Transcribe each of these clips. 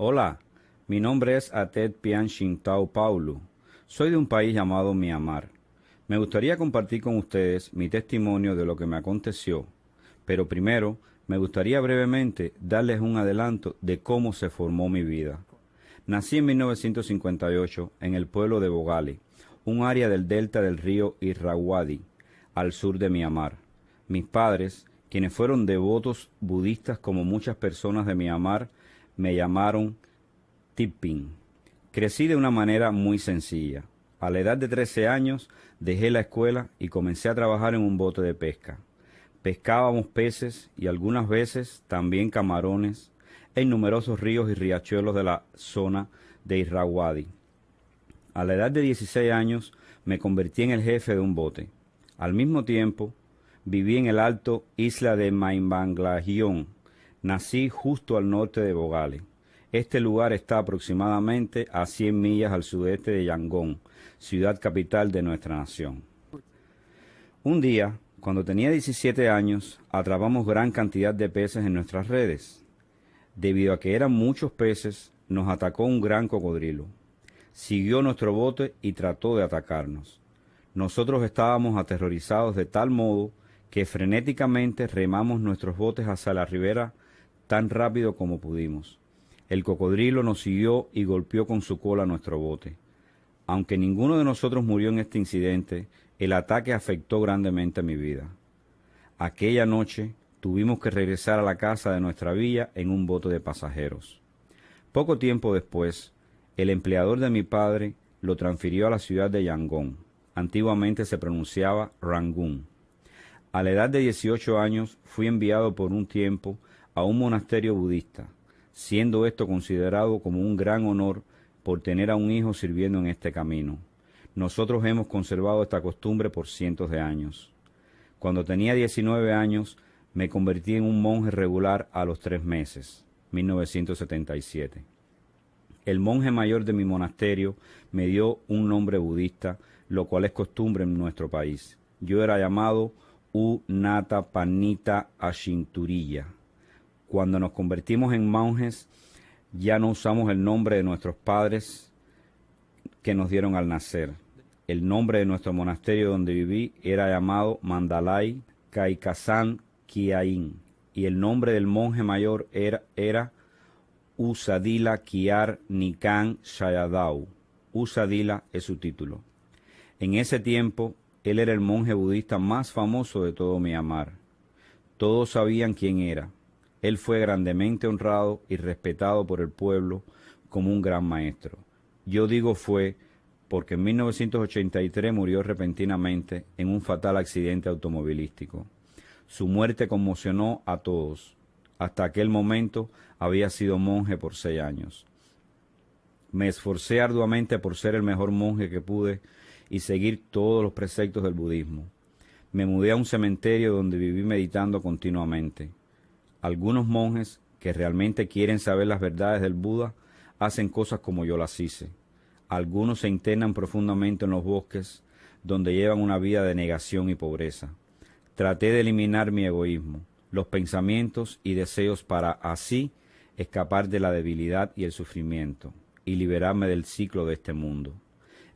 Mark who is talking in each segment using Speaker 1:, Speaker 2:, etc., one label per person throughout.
Speaker 1: Hola, mi nombre es Atet Pian Shintao Paulo. Soy de un país llamado Myanmar. Me gustaría compartir con ustedes mi testimonio de lo que me aconteció, pero primero me gustaría brevemente darles un adelanto de cómo se formó mi vida. Nací en 1958 en el pueblo de Bogale, un área del delta del río Irrawaddy, al sur de Myanmar. Mis padres, quienes fueron devotos budistas como muchas personas de Myanmar, me llamaron Tipping. Crecí de una manera muy sencilla. A la edad de 13 años dejé la escuela y comencé a trabajar en un bote de pesca. Pescábamos peces y algunas veces también camarones en numerosos ríos y riachuelos de la zona de Irrawaddy. A la edad de 16 años me convertí en el jefe de un bote. Al mismo tiempo, viví en el alto isla de Nací justo al norte de Bogale. Este lugar está aproximadamente a 100 millas al sudeste de Yangón, ciudad capital de nuestra nación. Un día, cuando tenía 17 años, atrapamos gran cantidad de peces en nuestras redes. Debido a que eran muchos peces, nos atacó un gran cocodrilo. Siguió nuestro bote y trató de atacarnos. Nosotros estábamos aterrorizados de tal modo que frenéticamente remamos nuestros botes hacia la ribera tan rápido como pudimos. El cocodrilo nos siguió y golpeó con su cola nuestro bote. Aunque ninguno de nosotros murió en este incidente, el ataque afectó grandemente mi vida. Aquella noche tuvimos que regresar a la casa de nuestra villa en un bote de pasajeros. Poco tiempo después, el empleador de mi padre lo transfirió a la ciudad de Yangon... Antiguamente se pronunciaba Rangoon. A la edad de 18 años fui enviado por un tiempo a un monasterio budista, siendo esto considerado como un gran honor por tener a un hijo sirviendo en este camino. Nosotros hemos conservado esta costumbre por cientos de años. Cuando tenía 19 años, me convertí en un monje regular a los tres meses, 1977. El monje mayor de mi monasterio me dio un nombre budista, lo cual es costumbre en nuestro país. Yo era llamado U Nata Panita cuando nos convertimos en monjes, ya no usamos el nombre de nuestros padres que nos dieron al nacer. El nombre de nuestro monasterio donde viví era llamado Mandalay Kaikazan Kiain y el nombre del monje mayor era, era Usadila Kiar Nikan Shayadau. Usadila es su título. En ese tiempo, él era el monje budista más famoso de todo Myanmar. Todos sabían quién era, él fue grandemente honrado y respetado por el pueblo como un gran maestro. Yo digo fue porque en 1983 murió repentinamente en un fatal accidente automovilístico. Su muerte conmocionó a todos. Hasta aquel momento había sido monje por seis años. Me esforcé arduamente por ser el mejor monje que pude y seguir todos los preceptos del budismo. Me mudé a un cementerio donde viví meditando continuamente algunos monjes que realmente quieren saber las verdades del Buda hacen cosas como yo las hice. Algunos se internan profundamente en los bosques, donde llevan una vida de negación y pobreza. Traté de eliminar mi egoísmo, los pensamientos y deseos para así escapar de la debilidad y el sufrimiento, y liberarme del ciclo de este mundo.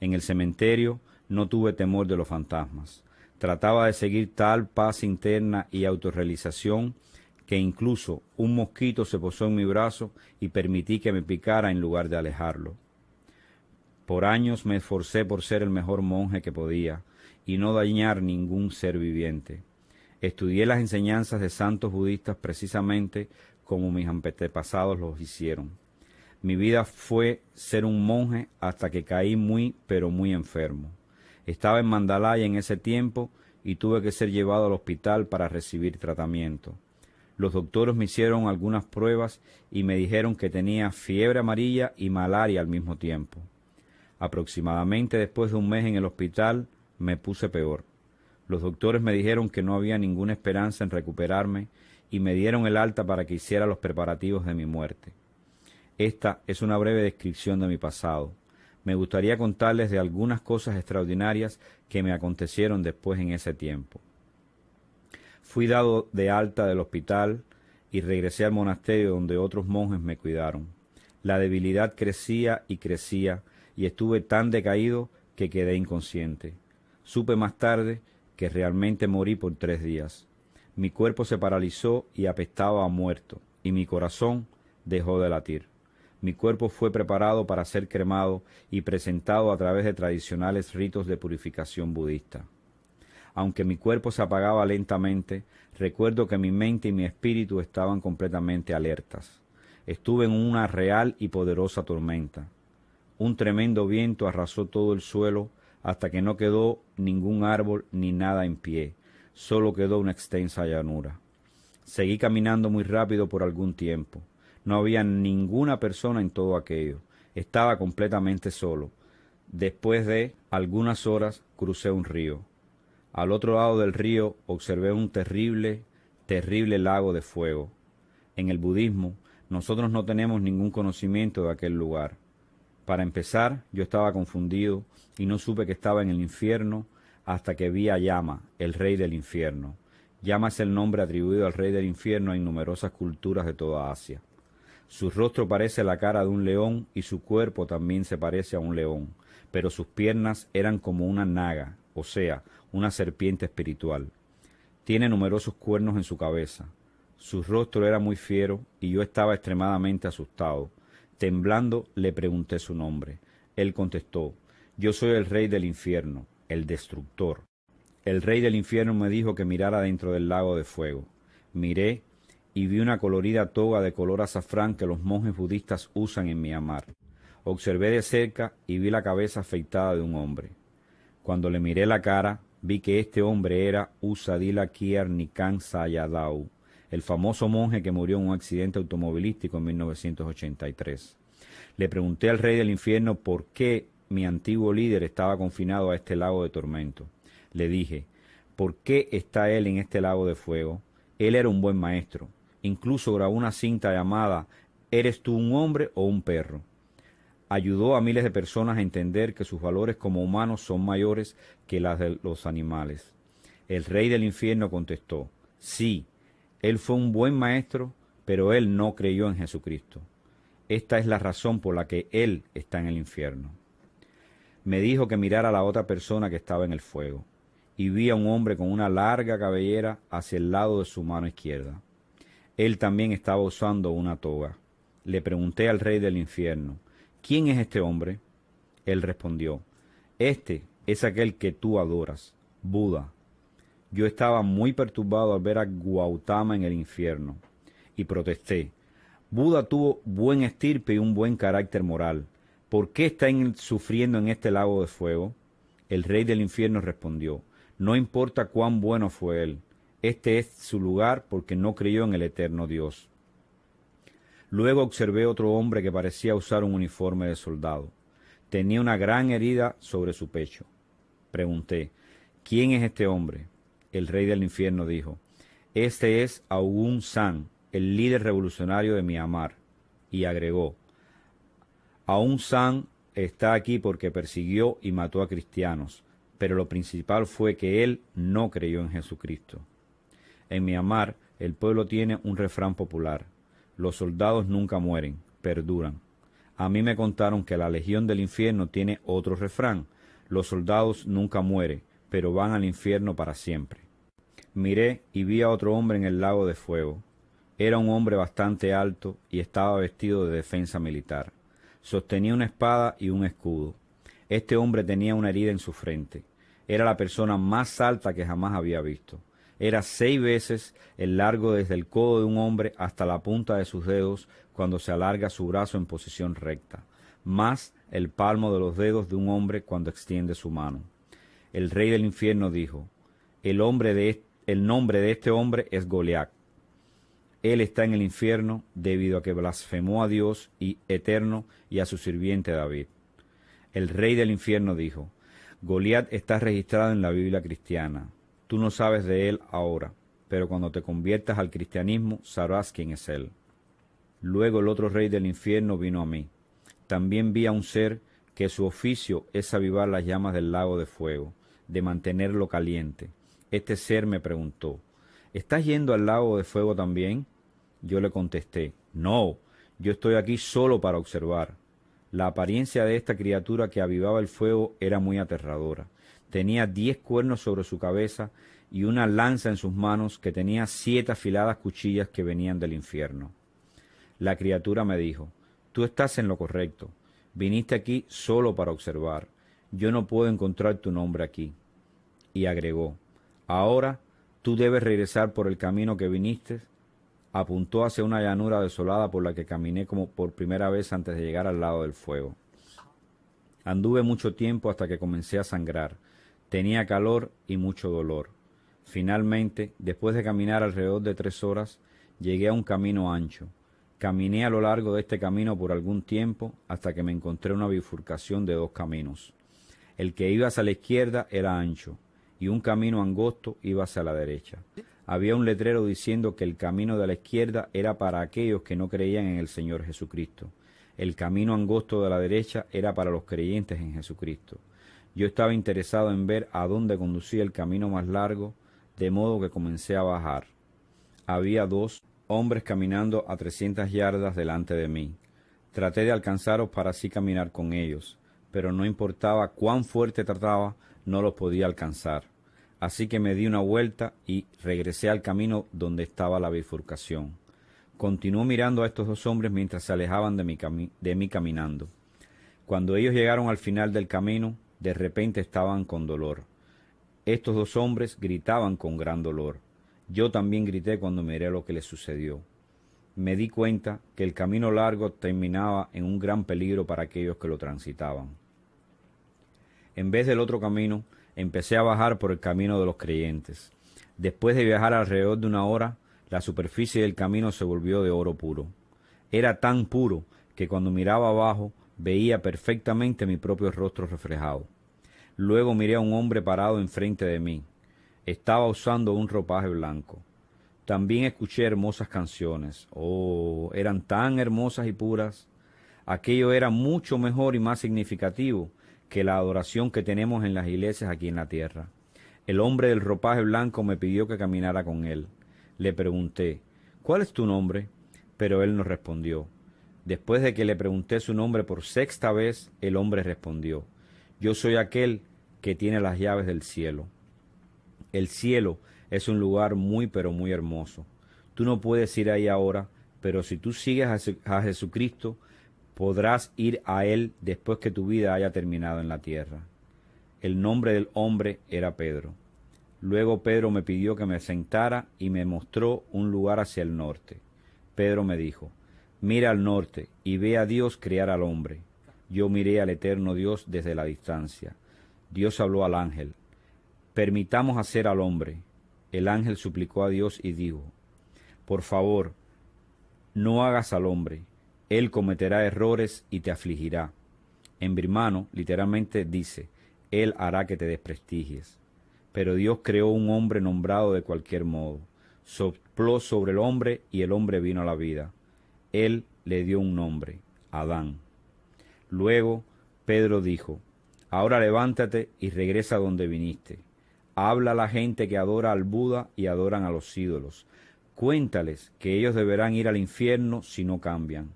Speaker 1: En el cementerio no tuve temor de los fantasmas. Trataba de seguir tal paz interna y autorrealización que incluso un mosquito se posó en mi brazo y permití que me picara en lugar de alejarlo. Por años me esforcé por ser el mejor monje que podía y no dañar ningún ser viviente. Estudié las enseñanzas de santos budistas precisamente como mis antepasados los hicieron. Mi vida fue ser un monje hasta que caí muy, pero muy enfermo. Estaba en Mandalay en ese tiempo y tuve que ser llevado al hospital para recibir tratamiento. Los doctores me hicieron algunas pruebas y me dijeron que tenía fiebre amarilla y malaria al mismo tiempo. Aproximadamente después de un mes en el hospital me puse peor. Los doctores me dijeron que no había ninguna esperanza en recuperarme y me dieron el alta para que hiciera los preparativos de mi muerte. Esta es una breve descripción de mi pasado. Me gustaría contarles de algunas cosas extraordinarias que me acontecieron después en ese tiempo. Fui dado de alta del hospital y regresé al monasterio donde otros monjes me cuidaron. La debilidad crecía y crecía y estuve tan decaído que quedé inconsciente. Supe más tarde que realmente morí por tres días. Mi cuerpo se paralizó y apestaba a muerto, y mi corazón dejó de latir. Mi cuerpo fue preparado para ser cremado y presentado a través de tradicionales ritos de purificación budista. Aunque mi cuerpo se apagaba lentamente, recuerdo que mi mente y mi espíritu estaban completamente alertas. Estuve en una real y poderosa tormenta. Un tremendo viento arrasó todo el suelo hasta que no quedó ningún árbol ni nada en pie, solo quedó una extensa llanura. Seguí caminando muy rápido por algún tiempo. No había ninguna persona en todo aquello. Estaba completamente solo. Después de algunas horas crucé un río. Al otro lado del río observé un terrible, terrible lago de fuego. En el budismo, nosotros no tenemos ningún conocimiento de aquel lugar. Para empezar, yo estaba confundido y no supe que estaba en el infierno hasta que vi a Yama, el rey del infierno. Yama es el nombre atribuido al rey del infierno en numerosas culturas de toda Asia. Su rostro parece la cara de un león y su cuerpo también se parece a un león, pero sus piernas eran como una naga, o sea, una serpiente espiritual. Tiene numerosos cuernos en su cabeza. Su rostro era muy fiero y yo estaba extremadamente asustado. Temblando le pregunté su nombre. Él contestó, yo soy el rey del infierno, el destructor. El rey del infierno me dijo que mirara dentro del lago de fuego. Miré y vi una colorida toga de color azafrán que los monjes budistas usan en amar. Observé de cerca y vi la cabeza afeitada de un hombre. Cuando le miré la cara, vi que este hombre era Usadila Kiarnikan Sayadaw, el famoso monje que murió en un accidente automovilístico en 1983. Le pregunté al rey del infierno por qué mi antiguo líder estaba confinado a este lago de tormento. Le dije, ¿por qué está él en este lago de fuego? Él era un buen maestro. Incluso grabó una cinta llamada ¿Eres tú un hombre o un perro? ayudó a miles de personas a entender que sus valores como humanos son mayores que las de los animales. El rey del infierno contestó, sí, él fue un buen maestro, pero él no creyó en Jesucristo. Esta es la razón por la que él está en el infierno. Me dijo que mirara a la otra persona que estaba en el fuego, y vi a un hombre con una larga cabellera hacia el lado de su mano izquierda. Él también estaba usando una toga. Le pregunté al rey del infierno, ¿quién es este hombre? Él respondió, este es aquel que tú adoras, Buda. Yo estaba muy perturbado al ver a Gautama en el infierno y protesté. Buda tuvo buen estirpe y un buen carácter moral. ¿Por qué está sufriendo en este lago de fuego? El rey del infierno respondió, no importa cuán bueno fue él, este es su lugar porque no creyó en el eterno Dios. Luego observé otro hombre que parecía usar un uniforme de soldado. Tenía una gran herida sobre su pecho. Pregunté, ¿quién es este hombre? El rey del infierno dijo, este es Aung San, el líder revolucionario de Myanmar. Y agregó, Aung San está aquí porque persiguió y mató a cristianos, pero lo principal fue que él no creyó en Jesucristo. En Myanmar, el pueblo tiene un refrán popular, los soldados nunca mueren, perduran. A mí me contaron que la Legión del Infierno tiene otro refrán. Los soldados nunca mueren, pero van al infierno para siempre. Miré y vi a otro hombre en el lago de fuego. Era un hombre bastante alto y estaba vestido de defensa militar. Sostenía una espada y un escudo. Este hombre tenía una herida en su frente. Era la persona más alta que jamás había visto. Era seis veces el largo desde el codo de un hombre hasta la punta de sus dedos cuando se alarga su brazo en posición recta, más el palmo de los dedos de un hombre cuando extiende su mano. El rey del infierno dijo, el, hombre de, el nombre de este hombre es Goliat. Él está en el infierno debido a que blasfemó a Dios y eterno y a su sirviente David. El rey del infierno dijo, Goliat está registrado en la Biblia cristiana. Tú no sabes de él ahora, pero cuando te conviertas al cristianismo sabrás quién es él. Luego el otro rey del infierno vino a mí. También vi a un ser que su oficio es avivar las llamas del lago de fuego, de mantenerlo caliente. Este ser me preguntó, ¿estás yendo al lago de fuego también? Yo le contesté, no, yo estoy aquí solo para observar. La apariencia de esta criatura que avivaba el fuego era muy aterradora tenía diez cuernos sobre su cabeza y una lanza en sus manos que tenía siete afiladas cuchillas que venían del infierno. La criatura me dijo, Tú estás en lo correcto, viniste aquí solo para observar, yo no puedo encontrar tu nombre aquí. Y agregó, Ahora tú debes regresar por el camino que viniste. Apuntó hacia una llanura desolada por la que caminé como por primera vez antes de llegar al lado del fuego. Anduve mucho tiempo hasta que comencé a sangrar Tenía calor y mucho dolor. Finalmente, después de caminar alrededor de tres horas, llegué a un camino ancho. Caminé a lo largo de este camino por algún tiempo hasta que me encontré una bifurcación de dos caminos. El que iba hacia la izquierda era ancho y un camino angosto iba hacia la derecha. Había un letrero diciendo que el camino de la izquierda era para aquellos que no creían en el Señor Jesucristo. El camino angosto de la derecha era para los creyentes en Jesucristo. Yo estaba interesado en ver a dónde conducía el camino más largo, de modo que comencé a bajar. Había dos hombres caminando a trescientas yardas delante de mí. Traté de alcanzaros para así caminar con ellos, pero no importaba cuán fuerte trataba, no los podía alcanzar. Así que me di una vuelta y regresé al camino donde estaba la bifurcación. Continuó mirando a estos dos hombres mientras se alejaban de de mí caminando. Cuando ellos llegaron al final del camino, de repente estaban con dolor. Estos dos hombres gritaban con gran dolor. Yo también grité cuando miré lo que les sucedió. Me di cuenta que el camino largo terminaba en un gran peligro para aquellos que lo transitaban. En vez del otro camino, empecé a bajar por el camino de los creyentes. Después de viajar alrededor de una hora, la superficie del camino se volvió de oro puro. Era tan puro que cuando miraba abajo veía perfectamente mi propio rostro reflejado. Luego miré a un hombre parado enfrente de mí. Estaba usando un ropaje blanco. También escuché hermosas canciones. Oh, eran tan hermosas y puras. Aquello era mucho mejor y más significativo que la adoración que tenemos en las iglesias aquí en la tierra. El hombre del ropaje blanco me pidió que caminara con él. Le pregunté, ¿cuál es tu nombre? Pero él no respondió. Después de que le pregunté su nombre por sexta vez, el hombre respondió, yo soy aquel que tiene las llaves del cielo. El cielo es un lugar muy pero muy hermoso. Tú no puedes ir ahí ahora, pero si tú sigues a Jesucristo, podrás ir a Él después que tu vida haya terminado en la tierra. El nombre del hombre era Pedro. Luego Pedro me pidió que me sentara y me mostró un lugar hacia el norte. Pedro me dijo, mira al norte y ve a Dios crear al hombre. Yo miré al eterno Dios desde la distancia. Dios habló al ángel, permitamos hacer al hombre. El ángel suplicó a Dios y dijo, por favor, no hagas al hombre, él cometerá errores y te afligirá. En birmano, literalmente dice, él hará que te desprestigies. Pero Dios creó un hombre nombrado de cualquier modo, sopló sobre el hombre y el hombre vino a la vida. Él le dio un nombre, Adán. Luego Pedro dijo, Ahora levántate y regresa donde viniste. Habla a la gente que adora al Buda y adoran a los ídolos. Cuéntales que ellos deberán ir al infierno si no cambian.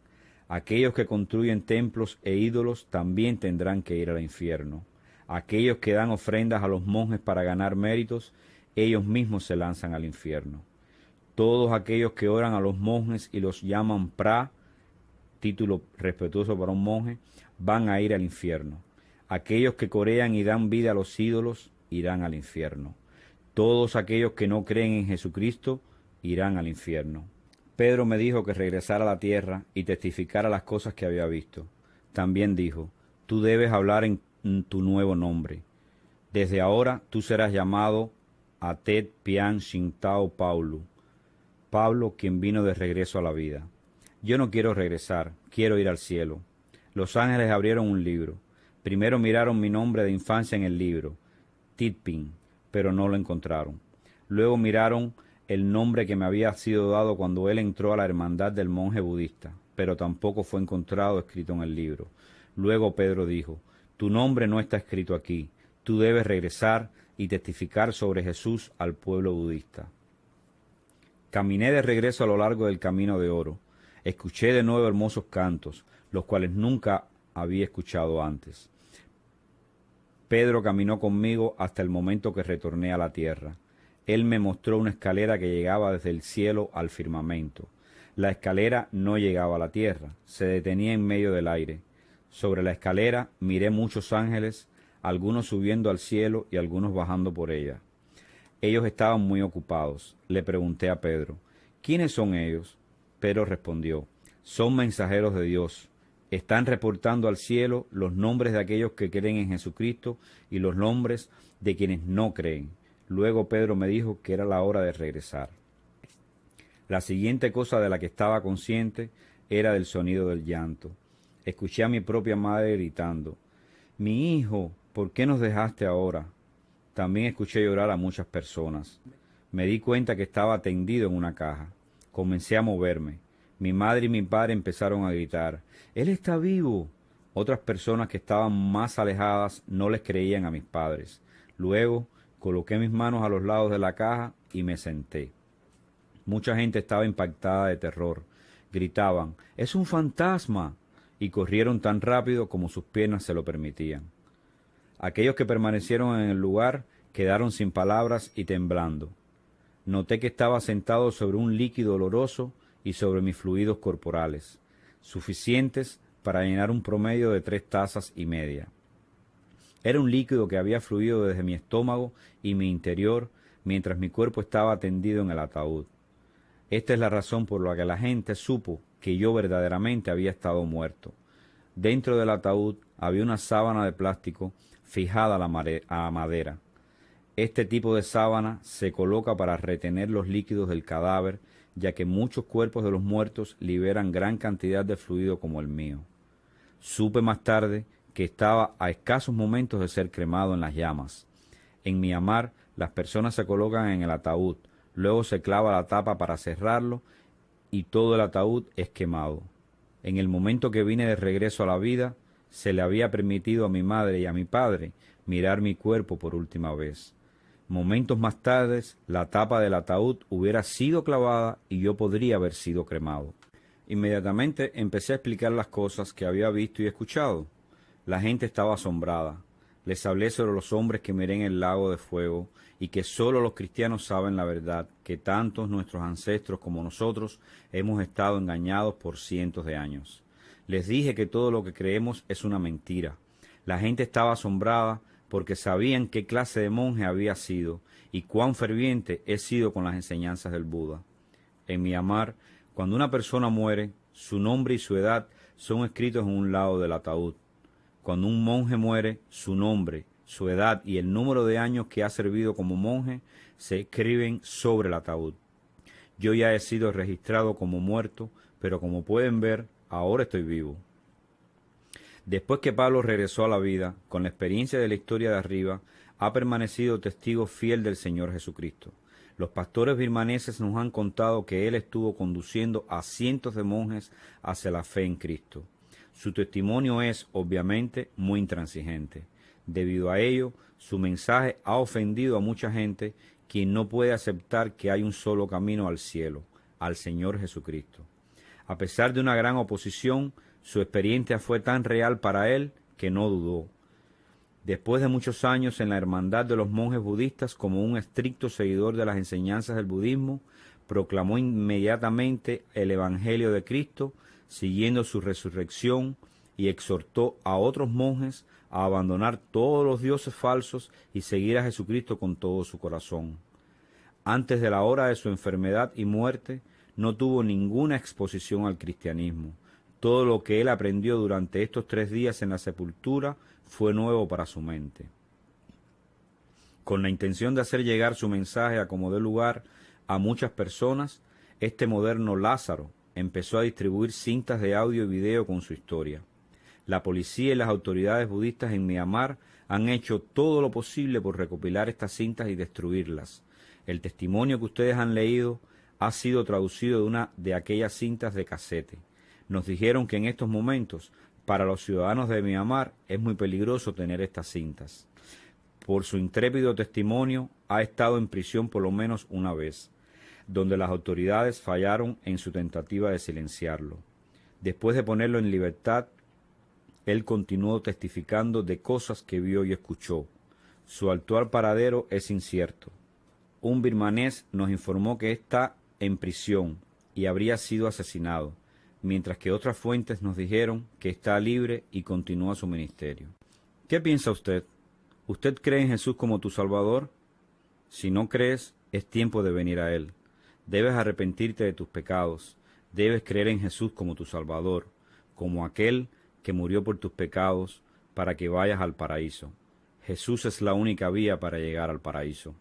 Speaker 1: Aquellos que construyen templos e ídolos también tendrán que ir al infierno. Aquellos que dan ofrendas a los monjes para ganar méritos, ellos mismos se lanzan al infierno. Todos aquellos que oran a los monjes y los llaman pra, título respetuoso para un monje, van a ir al infierno. Aquellos que corean y dan vida a los ídolos irán al infierno. Todos aquellos que no creen en Jesucristo irán al infierno. Pedro me dijo que regresara a la tierra y testificara las cosas que había visto. También dijo, tú debes hablar en tu nuevo nombre. Desde ahora tú serás llamado Atet Pian Shintao Paulo, Pablo quien vino de regreso a la vida. Yo no quiero regresar, quiero ir al cielo. Los ángeles abrieron un libro. Primero miraron mi nombre de infancia en el libro, Titpin, pero no lo encontraron. Luego miraron el nombre que me había sido dado cuando él entró a la hermandad del monje budista, pero tampoco fue encontrado escrito en el libro. Luego Pedro dijo, Tu nombre no está escrito aquí, tú debes regresar y testificar sobre Jesús al pueblo budista. Caminé de regreso a lo largo del camino de oro. Escuché de nuevo hermosos cantos, los cuales nunca había escuchado antes. Pedro caminó conmigo hasta el momento que retorné a la tierra. Él me mostró una escalera que llegaba desde el cielo al firmamento. La escalera no llegaba a la tierra, se detenía en medio del aire. Sobre la escalera miré muchos ángeles, algunos subiendo al cielo y algunos bajando por ella. Ellos estaban muy ocupados. Le pregunté a Pedro, ¿quiénes son ellos? Pedro respondió, son mensajeros de Dios están reportando al cielo los nombres de aquellos que creen en Jesucristo y los nombres de quienes no creen. Luego Pedro me dijo que era la hora de regresar. La siguiente cosa de la que estaba consciente era del sonido del llanto. Escuché a mi propia madre gritando, Mi hijo, ¿por qué nos dejaste ahora? También escuché llorar a muchas personas. Me di cuenta que estaba tendido en una caja. Comencé a moverme. Mi madre y mi padre empezaron a gritar, Él está vivo. Otras personas que estaban más alejadas no les creían a mis padres. Luego coloqué mis manos a los lados de la caja y me senté. Mucha gente estaba impactada de terror. Gritaban, ¡Es un fantasma! y corrieron tan rápido como sus piernas se lo permitían. Aquellos que permanecieron en el lugar quedaron sin palabras y temblando. Noté que estaba sentado sobre un líquido oloroso y sobre mis fluidos corporales, suficientes para llenar un promedio de tres tazas y media. Era un líquido que había fluido desde mi estómago y mi interior mientras mi cuerpo estaba tendido en el ataúd. Esta es la razón por la que la gente supo que yo verdaderamente había estado muerto. Dentro del ataúd había una sábana de plástico fijada a la madera. Este tipo de sábana se coloca para retener los líquidos del cadáver ya que muchos cuerpos de los muertos liberan gran cantidad de fluido como el mío. Supe más tarde que estaba a escasos momentos de ser cremado en las llamas. En amar, las personas se colocan en el ataúd, luego se clava la tapa para cerrarlo y todo el ataúd es quemado. En el momento que vine de regreso a la vida, se le había permitido a mi madre y a mi padre mirar mi cuerpo por última vez. Momentos más tarde, la tapa del ataúd hubiera sido clavada y yo podría haber sido cremado. Inmediatamente empecé a explicar las cosas que había visto y escuchado. La gente estaba asombrada. Les hablé sobre los hombres que miré el lago de fuego y que sólo los cristianos saben la verdad, que tantos nuestros ancestros como nosotros hemos estado engañados por cientos de años. Les dije que todo lo que creemos es una mentira. La gente estaba asombrada, porque sabían qué clase de monje había sido y cuán ferviente he sido con las enseñanzas del Buda. En mi amar, cuando una persona muere, su nombre y su edad son escritos en un lado del ataúd. Cuando un monje muere, su nombre, su edad y el número de años que ha servido como monje se escriben sobre el ataúd. Yo ya he sido registrado como muerto, pero como pueden ver, ahora estoy vivo. Después que Pablo regresó a la vida, con la experiencia de la historia de arriba, ha permanecido testigo fiel del Señor Jesucristo. Los pastores birmaneses nos han contado que él estuvo conduciendo a cientos de monjes hacia la fe en Cristo. Su testimonio es, obviamente, muy intransigente. Debido a ello, su mensaje ha ofendido a mucha gente quien no puede aceptar que hay un solo camino al cielo, al Señor Jesucristo. A pesar de una gran oposición, su experiencia fue tan real para él que no dudó. Después de muchos años en la hermandad de los monjes budistas como un estricto seguidor de las enseñanzas del budismo, proclamó inmediatamente el Evangelio de Cristo, siguiendo su resurrección, y exhortó a otros monjes a abandonar todos los dioses falsos y seguir a Jesucristo con todo su corazón. Antes de la hora de su enfermedad y muerte, no tuvo ninguna exposición al cristianismo. Todo lo que él aprendió durante estos tres días en la sepultura fue nuevo para su mente. Con la intención de hacer llegar su mensaje a como dé lugar a muchas personas, este moderno Lázaro empezó a distribuir cintas de audio y video con su historia. La policía y las autoridades budistas en Myanmar han hecho todo lo posible por recopilar estas cintas y destruirlas. El testimonio que ustedes han leído ha sido traducido de una de aquellas cintas de casete. Nos dijeron que en estos momentos para los ciudadanos de Myanmar es muy peligroso tener estas cintas. Por su intrépido testimonio ha estado en prisión por lo menos una vez, donde las autoridades fallaron en su tentativa de silenciarlo. Después de ponerlo en libertad, él continuó testificando de cosas que vio y escuchó. Su actual paradero es incierto. Un birmanés nos informó que está en prisión y habría sido asesinado mientras que otras fuentes nos dijeron que está libre y continúa su ministerio. ¿Qué piensa usted? ¿Usted cree en Jesús como tu Salvador? Si no crees, es tiempo de venir a Él. Debes arrepentirte de tus pecados, debes creer en Jesús como tu Salvador, como aquel que murió por tus pecados para que vayas al paraíso. Jesús es la única vía para llegar al paraíso.